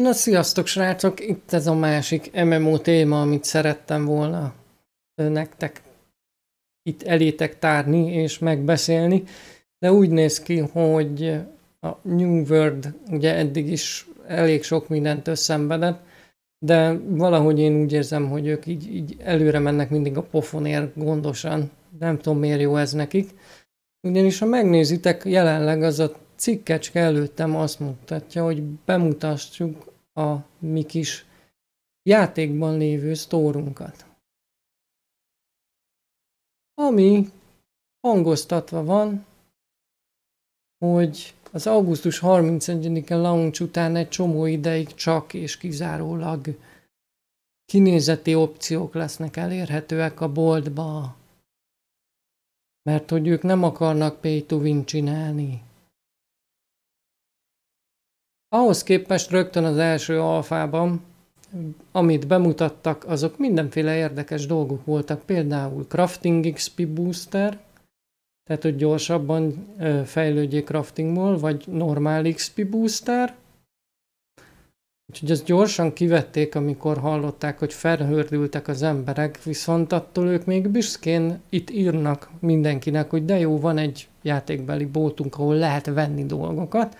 Na sziasztok srácok, itt ez a másik MMO téma, amit szerettem volna nektek itt elétek tárni és megbeszélni, de úgy néz ki, hogy a New World ugye eddig is elég sok mindent összenvedett, de valahogy én úgy érzem, hogy ők így, így előre mennek mindig a pofonért gondosan, nem tudom miért jó ez nekik, ugyanis ha megnézitek, jelenleg az a cikkecske előttem azt mutatja, hogy bemutassuk a mi kis játékban lévő sztórunkat. Ami hangoztatva van, hogy az augusztus 31-e launch után egy csomó ideig csak és kizárólag kinézeti opciók lesznek elérhetőek a boltba, mert hogy ők nem akarnak pay to win csinálni. Ahhoz képest rögtön az első alfában, amit bemutattak, azok mindenféle érdekes dolgok voltak, például Crafting XP Booster, tehát hogy gyorsabban fejlődjék craftingból, vagy normál XP Booster, Úgyhogy ezt gyorsan kivették, amikor hallották, hogy felhördültek az emberek, viszont attól ők még büszkén itt írnak mindenkinek, hogy de jó, van egy játékbeli bótunk, ahol lehet venni dolgokat,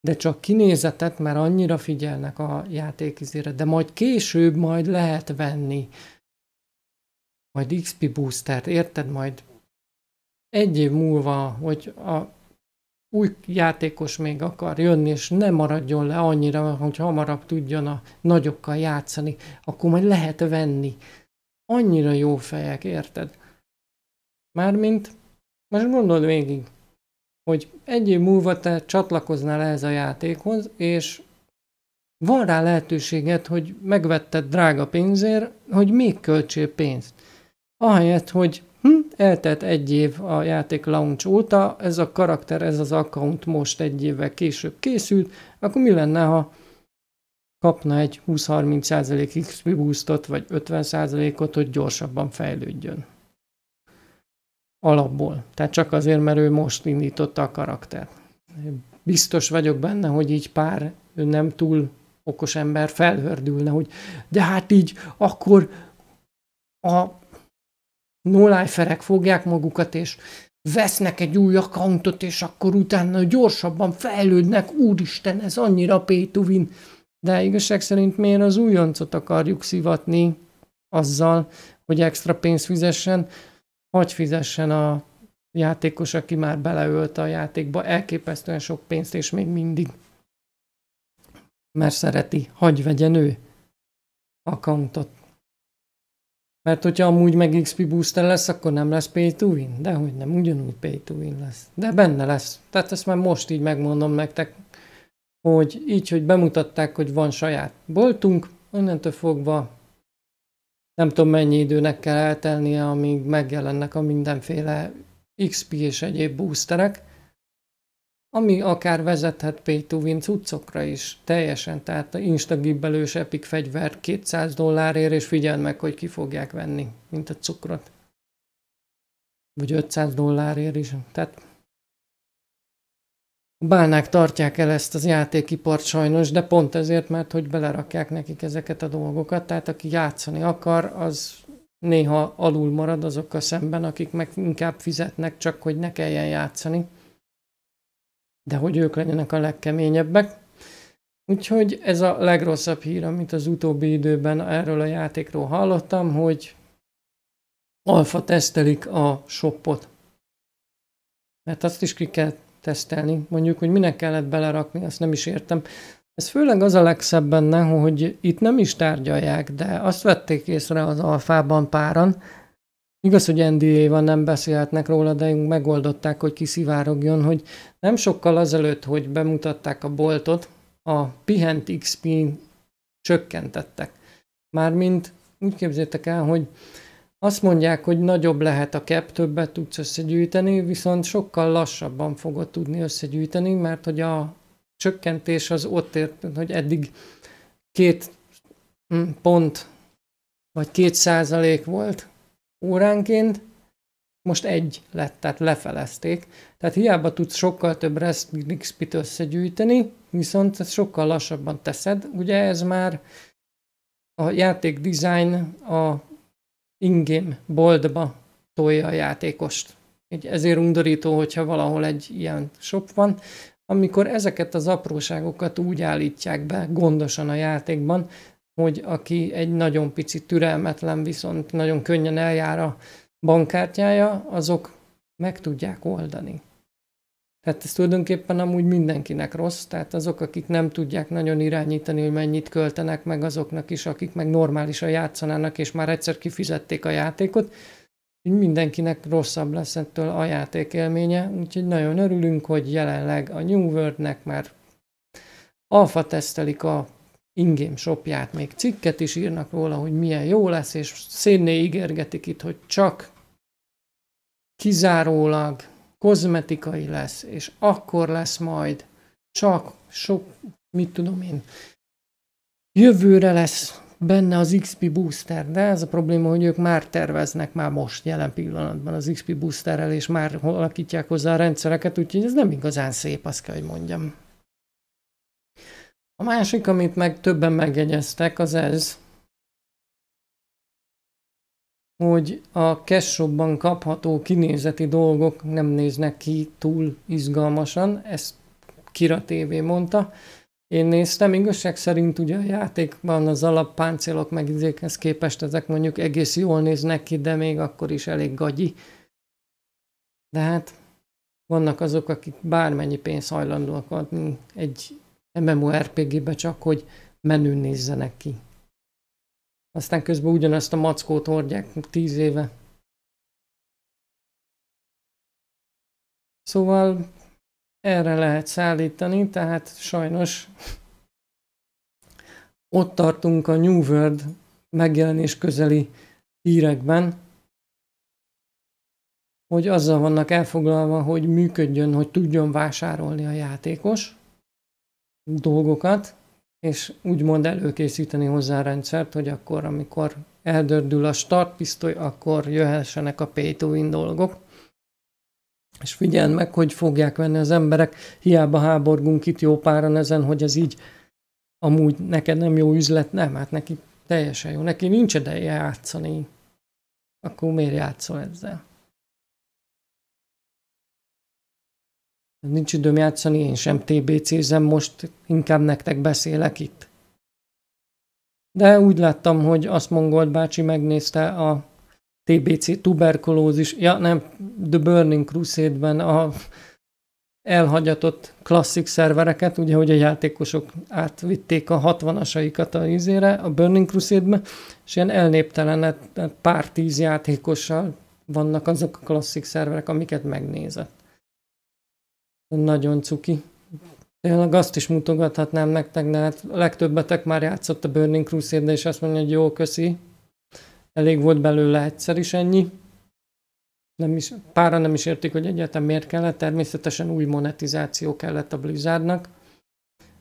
de csak kinézetet, mert annyira figyelnek a játékizére, de majd később majd lehet venni majd XP boostert, érted? Majd egy év múlva, hogy a új játékos még akar jönni, és ne maradjon le annyira, hogy hamarabb tudjon a nagyokkal játszani, akkor majd lehet venni. Annyira jó fejek, érted? Mármint, most gondold végig, hogy egy év múlva te csatlakoznál ehhez a játékhoz, és van rá lehetőséged, hogy megvetted drága pénzért, hogy még költsél pénzt. Ahelyett, hogy hm, eltelt egy év a játék launch óta, ez a karakter, ez az account most egy évvel később készült, akkor mi lenne, ha kapna egy 20-30% XP boostot, vagy 50%-ot, hogy gyorsabban fejlődjön alapból. Tehát csak azért, mert ő most indította a karaktert. Biztos vagyok benne, hogy így pár nem túl okos ember felhördülne, hogy de hát így akkor a nolájferek fogják magukat, és vesznek egy új accountot, és akkor utána gyorsabban fejlődnek, úristen, ez annyira pétuvin. De igazság szerint miért az újoncot akarjuk szivatni azzal, hogy extra pénzt fizessen, hogy fizessen a játékos, aki már beleölt a játékba, elképesztően sok pénzt, és még mindig mert szereti, hagy vegyen ő accountot. Mert hogyha amúgy meg XP booster lesz, akkor nem lesz pay to win, de hogy nem, ugyanúgy pay to win lesz. De benne lesz. Tehát ezt már most így megmondom nektek, hogy így, hogy bemutatták, hogy van saját boltunk, onnantól fogva nem tudom mennyi időnek kell eltelnie, amíg megjelennek a mindenféle XP és egyéb boosterek, ami akár vezethet pay to win cuccokra is, teljesen, tehát instagibbelős epic fegyver 200 dollárért, és figyeld meg, hogy ki fogják venni, mint a cukrot. Vagy 500 dollárért is, tehát bálnák tartják el ezt az játékipart sajnos, de pont ezért, mert hogy belerakják nekik ezeket a dolgokat, tehát aki játszani akar, az néha alul marad azokkal szemben, akik meg inkább fizetnek, csak hogy ne kelljen játszani. De hogy ők legyenek a legkeményebbek. Úgyhogy ez a legrosszabb hír, amit az utóbbi időben erről a játékról hallottam, hogy alfa tesztelik a shopot. Mert azt is ki kell tesztelni. Mondjuk, hogy minek kellett belerakni, azt nem is értem. Ez főleg az a legszebb benne, hogy itt nem is tárgyalják, de azt vették észre az alfában páran. Igaz, hogy NDA van, nem beszélhetnek róla, de megoldották, hogy kiszivárogjon, hogy nem sokkal azelőtt, hogy bemutatták a boltot, a pihent XP-n csökkentettek. Mármint úgy képzétek el, hogy azt mondják, hogy nagyobb lehet a kep, többet tudsz összegyűjteni, viszont sokkal lassabban fogod tudni összegyűjteni, mert hogy a csökkentés az ott ért, hogy eddig két mm, pont vagy két százalék volt óránként, most egy lett, tehát lefelezték. Tehát hiába tudsz sokkal több rest xp összegyűjteni, viszont ezt sokkal lassabban teszed. Ugye ez már a játék design, a ingame boldba tolja a játékost. Így ezért undorító, hogyha valahol egy ilyen shop van, amikor ezeket az apróságokat úgy állítják be gondosan a játékban, hogy aki egy nagyon pici türelmetlen, viszont nagyon könnyen eljár a bankkártyája, azok meg tudják oldani. Tehát ez tulajdonképpen amúgy mindenkinek rossz, tehát azok, akik nem tudják nagyon irányítani, hogy mennyit költenek, meg azoknak is, akik meg normálisan játszanának, és már egyszer kifizették a játékot, így mindenkinek rosszabb lesz ettől a játék élménye, úgyhogy nagyon örülünk, hogy jelenleg a New World-nek már alfa tesztelik a ingém shopját, még cikket is írnak róla, hogy milyen jó lesz, és szénné ígérgetik itt, hogy csak kizárólag kozmetikai lesz, és akkor lesz majd csak sok, mit tudom én, jövőre lesz benne az XP Booster, de ez a probléma, hogy ők már terveznek már most, jelen pillanatban az XP Boosterrel, és már alakítják hozzá a rendszereket, úgyhogy ez nem igazán szép, azt kell, hogy mondjam. A másik, amit meg többen megjegyeztek, az ez, hogy a cashshopban kapható kinézeti dolgok nem néznek ki túl izgalmasan, ezt Kira TV mondta. Én néztem, igazság szerint ugye a játékban az alappáncélok meg izékhez képest ezek mondjuk egész jól néznek ki, de még akkor is elég gagyi. De hát vannak azok, akik bármennyi pénz hajlandóak adni egy MMORPG-be csak, hogy menő nézzenek ki. Aztán közben ugyanezt a mackót hordják tíz éve. Szóval erre lehet szállítani, tehát sajnos ott tartunk a New World megjelenés közeli hírekben, hogy azzal vannak elfoglalva, hogy működjön, hogy tudjon vásárolni a játékos dolgokat, és úgymond előkészíteni hozzá a rendszert, hogy akkor, amikor eldördül a startpisztoly, akkor jöhessenek a pay to win dolgok. És figyeld meg, hogy fogják venni az emberek, hiába háborgunk itt jó páran ezen, hogy ez így amúgy neked nem jó üzlet, nem, hát neki teljesen jó, neki nincs ideje játszani, akkor miért játszol ezzel? Nincs időm játszani, én sem TBC-zem, most inkább nektek beszélek itt. De úgy láttam, hogy azt mongolt bácsi megnézte a TBC tuberkulózis, ja nem, The Burning Crusade-ben a elhagyatott klasszik szervereket, ugye, hogy a játékosok átvitték a 60-asaikat a izére, a Burning Crusade-be, és ilyen elnéptelen, pár tíz játékossal vannak azok a klasszik szerverek, amiket megnézett. Nagyon cuki. Tényleg azt is mutogathatnám nektek, de hát legtöbbetek már játszott a Burning Crusade, és azt mondja, hogy jó, köszi. Elég volt belőle egyszer is ennyi. Nem is, pára nem is értik, hogy egyáltalán miért kellett. Természetesen új monetizáció kellett a Blizzardnak.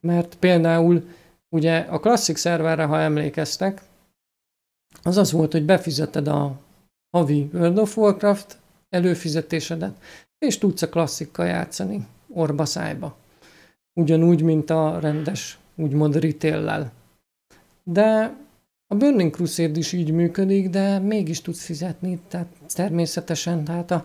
Mert például ugye a klasszik szerverre, ha emlékeztek, az az volt, hogy befizeted a havi World of Warcraft előfizetésedet, és tudsz a klasszikkal játszani, orba szájba. Ugyanúgy, mint a rendes, úgymond ritéllel. De a Burning Crusade is így működik, de mégis tudsz fizetni, tehát természetesen, tehát a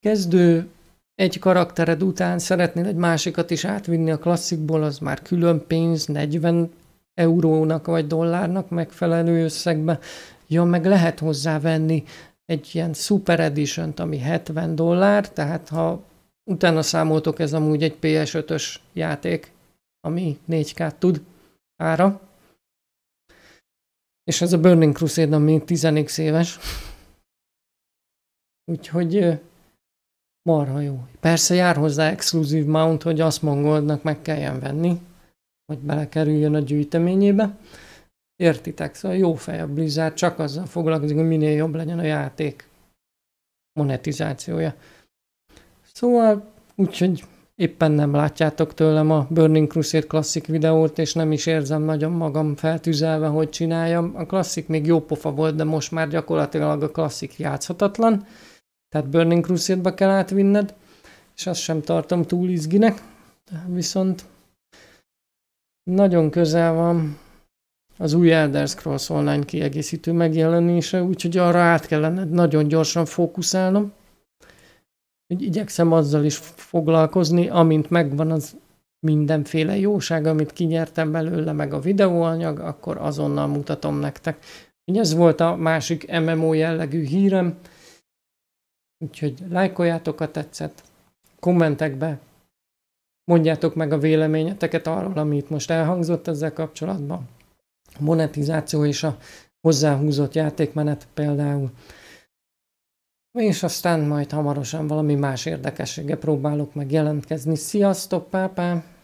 kezdő egy karaktered után szeretnél egy másikat is átvinni a klasszikból, az már külön pénz, 40 eurónak vagy dollárnak megfelelő összegbe. Ja, meg lehet hozzávenni egy ilyen Super edition ami 70 dollár, tehát ha utána számoltok, ez amúgy egy PS5-ös játék, ami 4K-t tud ára. És ez a Burning Crusade, ami 10 éves. Úgyhogy marha jó. Persze jár hozzá exkluzív mount, hogy azt mongolnak meg kelljen venni, hogy belekerüljön a gyűjteményébe. Értitek? Szóval jó fej a Blizzard, csak azzal foglalkozik, hogy minél jobb legyen a játék monetizációja. Szóval úgyhogy éppen nem látjátok tőlem a Burning Crusade klasszik videót, és nem is érzem nagyon magam feltüzelve, hogy csináljam. A klasszik még jó pofa volt, de most már gyakorlatilag a klasszik játszhatatlan, tehát Burning Crusade-ba kell átvinned, és azt sem tartom túl izginek, viszont nagyon közel van az új Elder Scrolls Online kiegészítő megjelenése, úgyhogy arra át kellene nagyon gyorsan fókuszálnom. Úgy igyekszem azzal is foglalkozni, amint megvan az mindenféle jóság, amit kinyertem belőle, meg a videóanyag, akkor azonnal mutatom nektek. Ugye ez volt a másik MMO jellegű hírem, úgyhogy lájkoljátok, a tetszett, kommentekbe mondjátok meg a véleményeteket arról, amit most elhangzott ezzel kapcsolatban monetizáció és a hozzáhúzott játékmenet például. És aztán majd hamarosan valami más érdekessége próbálok meg jelentkezni. Sziasztok, pápám!